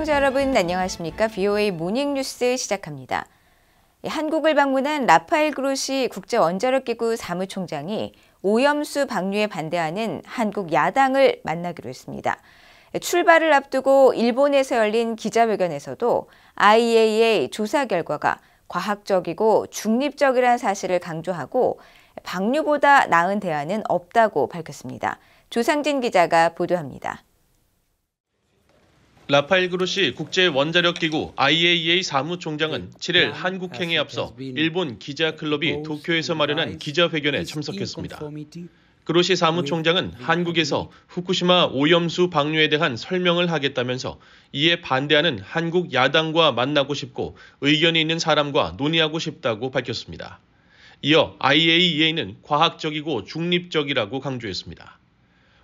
시청자 여러분 안녕하십니까? BOA 모닝뉴스 시작합니다. 예, 한국을 방문한 라파엘 그로시 국제원자력기구 사무총장이 오염수 방류에 반대하는 한국 야당을 만나기로 했습니다. 예, 출발을 앞두고 일본에서 열린 기자회견에서도 IAEA 조사 결과가 과학적이고 중립적이라는 사실을 강조하고 방류보다 나은 대안은 없다고 밝혔습니다. 조상진 기자가 보도합니다. 라파엘 그루시 국제원자력기구 IAEA 사무총장은 7일 한국행에 앞서 일본 기자클럽이 도쿄에서 마련한 기자회견에 참석했습니다. 그루시 사무총장은 한국에서 후쿠시마 오염수 방류에 대한 설명을 하겠다면서 이에 반대하는 한국 야당과 만나고 싶고 의견이 있는 사람과 논의하고 싶다고 밝혔습니다. 이어 IAEA는 과학적이고 중립적이라고 강조했습니다.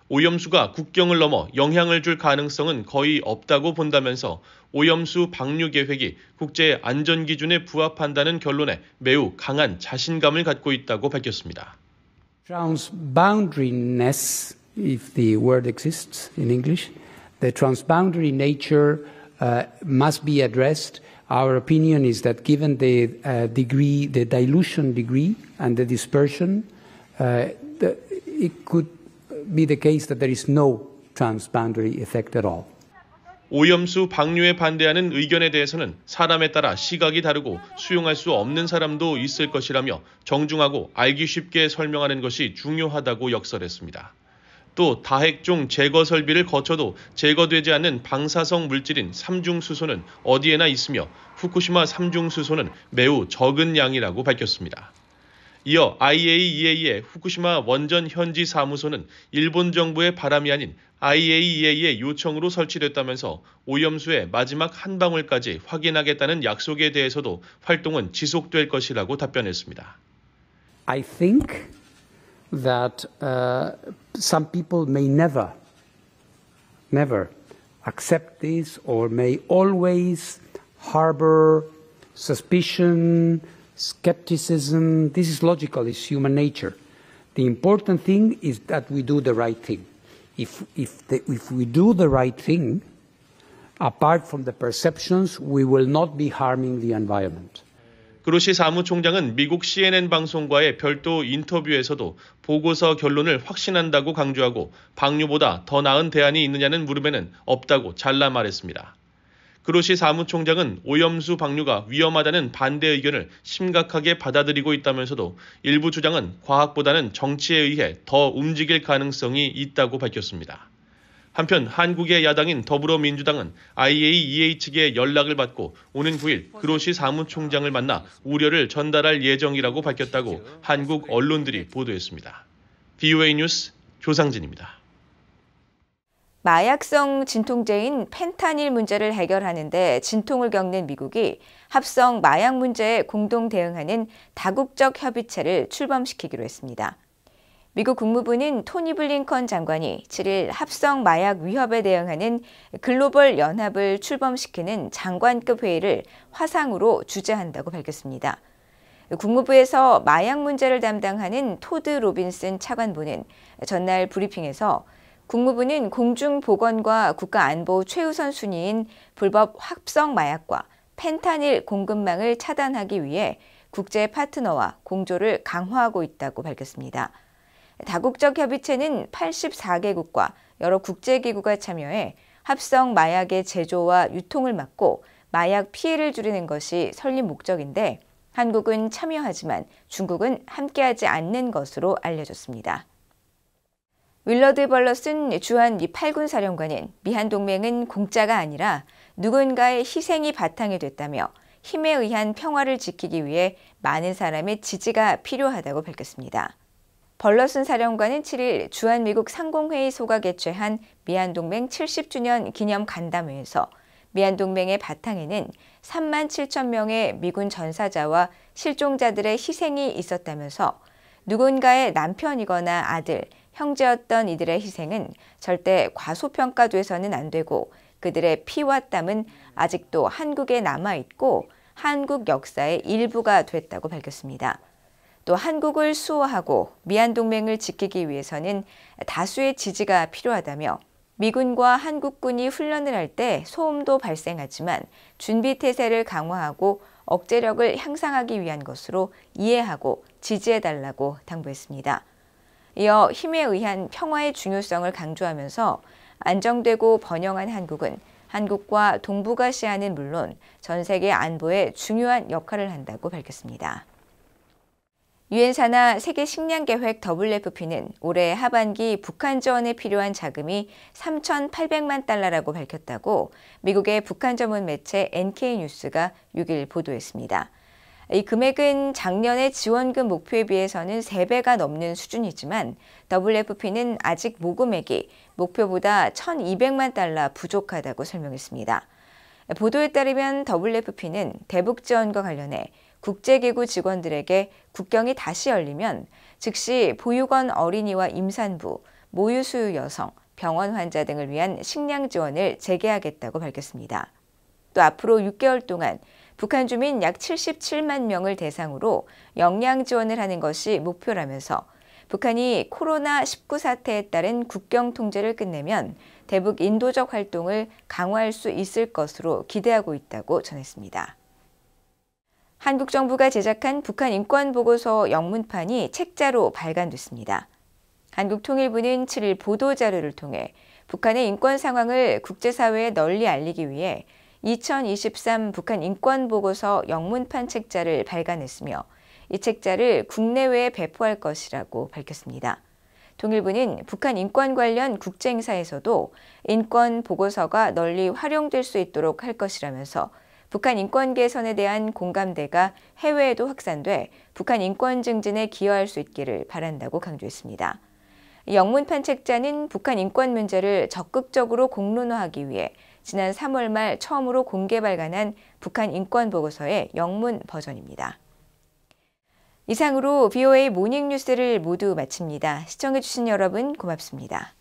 오염수가 국경을 넘어 영향을 줄 가능성은 거의 없다고 본다면서 오염수 방류 계획이 국제 안전 기준에 부합한다는 결론에 매우 강한 자신감을 갖고 있다고 밝혔습니다. Trans boundaryness, if the word exists in English, the transboundary nature uh, must be addressed. Our opinion is that given the uh, degree, the dilution degree and the dispersion, uh, the, it could be the case that there is no transboundary effect at all. 오염수 방류에 반대하는 의견에 대해서는 사람에 따라 시각이 다르고 수용할 수 없는 사람도 있을 것이라며 정중하고 알기 쉽게 설명하는 것이 중요하다고 역설했습니다. 또 다핵종 제거 설비를 거쳐도 제거되지 않는 방사성 물질인 삼중수소는 어디에나 있으며 후쿠시마 삼중수소는 매우 적은 양이라고 밝혔습니다. 이어 IAEA의 후쿠시마 원전 현지 사무소는 일본 정부의 바람이 아닌 IAEA의 요청으로 설치됐다면서 오염수의 마지막 한 방울까지 확인하겠다는 약속에 대해서도 활동은 지속될 것이라고 답변했습니다. I think that uh, some people may never, never accept this or may always harbor suspicion. skepticism. This is logical, it's human nature. The important thing is that we do the right thing. If, if, the, if we do the right thing, apart from the perceptions, we will not be harming the environment. 그루시 사무총장은 미국 CNN 방송과의 별도 인터뷰에서도 보고서 결론을 확신한다고 강조하고 방류보다 더 나은 대안이 있느냐는 물음에는 없다고 잘라 말했습니다. 그로시 사무총장은 오염수 방류가 위험하다는 반대 의견을 심각하게 받아들이고 있다면서도 일부 주장은 과학보다는 정치에 의해 더 움직일 가능성이 있다고 밝혔습니다. 한편 한국의 야당인 더불어민주당은 IAEA 측의 연락을 받고 오는 9일 그로시 사무총장을 만나 우려를 전달할 예정이라고 밝혔다고 한국 언론들이 보도했습니다. BOA 뉴스 조상진입니다. 마약성 진통제인 펜타닐 문제를 해결하는데 진통을 겪는 미국이 합성 마약 문제에 공동 대응하는 다국적 협의체를 출범시키기로 했습니다. 미국 국무부는 토니 블링컨 장관이 7일 합성 마약 위협에 대응하는 글로벌 연합을 출범시키는 장관급 회의를 화상으로 주재한다고 밝혔습니다. 국무부에서 마약 문제를 담당하는 토드 로빈슨 차관보는 전날 브리핑에서 국무부는 공중보건과 국가안보 최우선 순위인 불법 합성 마약과 펜타닐 공급망을 차단하기 위해 국제 파트너와 공조를 강화하고 있다고 밝혔습니다. 다국적 협의체는 84개국과 여러 국제기구가 참여해 합성 마약의 제조와 유통을 막고 마약 피해를 줄이는 것이 설립 목적인데 한국은 참여하지만 중국은 함께하지 않는 것으로 알려졌습니다. 윌러드 벌러슨 주한 8군 사령관은 미한 동맹은 공짜가 아니라 누군가의 희생이 바탕이 됐다며 힘에 의한 평화를 지키기 위해 많은 사람의 지지가 필요하다고 밝혔습니다. 벌러슨 사령관은 7일 주한미국 상공회의소가 개최한 미한동맹 70주년 기념 간담회에서 미한동맹의 바탕에는 3만 7천 명의 미군 전사자와 실종자들의 희생이 있었다면서 누군가의 남편이거나 아들, 형제였던 이들의 희생은 절대 과소평가돼서는 안 되고 그들의 피와 땀은 아직도 한국에 남아있고 한국 역사의 일부가 됐다고 밝혔습니다. 또 한국을 수호하고 미한동맹을 지키기 위해서는 다수의 지지가 필요하다며 미군과 한국군이 훈련을 할 때 소음도 발생하지만 준비태세를 강화하고 억제력을 향상하기 위한 것으로 이해하고 지지해달라고 당부했습니다. 이어 힘에 의한 평화의 중요성을 강조하면서 안정되고 번영한 한국은 한국과 동북아시아는 물론 전 세계 안보에 중요한 역할을 한다고 밝혔습니다. 유엔사나 세계 식량계획 WFP는 올해 하반기 북한 지원에 필요한 자금이 3,800만 달러라고 밝혔다고 미국의 북한 전문 매체 NK뉴스가 6일 보도했습니다. 이 금액은 작년의 지원금 목표에 비해서는 3배가 넘는 수준이지만 WFP는 아직 모금액이 목표보다 1,200만 달러 부족하다고 설명했습니다. 보도에 따르면 WFP는 대북 지원과 관련해 국제기구 직원들에게 국경이 다시 열리면 즉시 보육원 어린이와 임산부, 모유수유 여성, 병원 환자 등을 위한 식량 지원을 재개하겠다고 밝혔습니다. 또 앞으로 6개월 동안 북한 주민 약 77만 명을 대상으로 영양 지원을 하는 것이 목표라면서 북한이 코로나19 사태에 따른 국경 통제를 끝내면 대북 인도적 활동을 강화할 수 있을 것으로 기대하고 있다고 전했습니다. 한국 정부가 제작한 북한 인권보고서 영문판이 책자로 발간됐습니다. 한국통일부는 7일 보도자료를 통해 북한의 인권 상황을 국제사회에 널리 알리기 위해 2023 북한 인권보고서 영문판 책자를 발간했으며 이 책자를 국내외에 배포할 것이라고 밝혔습니다. 통일부는 북한 인권 관련 국제행사에서도 인권 보고서가 널리 활용될 수 있도록 할 것이라면서 북한 인권 개선에 대한 공감대가 해외에도 확산돼 북한 인권 증진에 기여할 수 있기를 바란다고 강조했습니다. 영문판 책자는 북한 인권 문제를 적극적으로 공론화하기 위해 지난 3월 말 처음으로 공개 발간한 북한 인권 보고서의 영문 버전입니다. 이상으로 BOA 모닝 뉴스를 모두 마칩니다. 시청해주신 여러분 고맙습니다.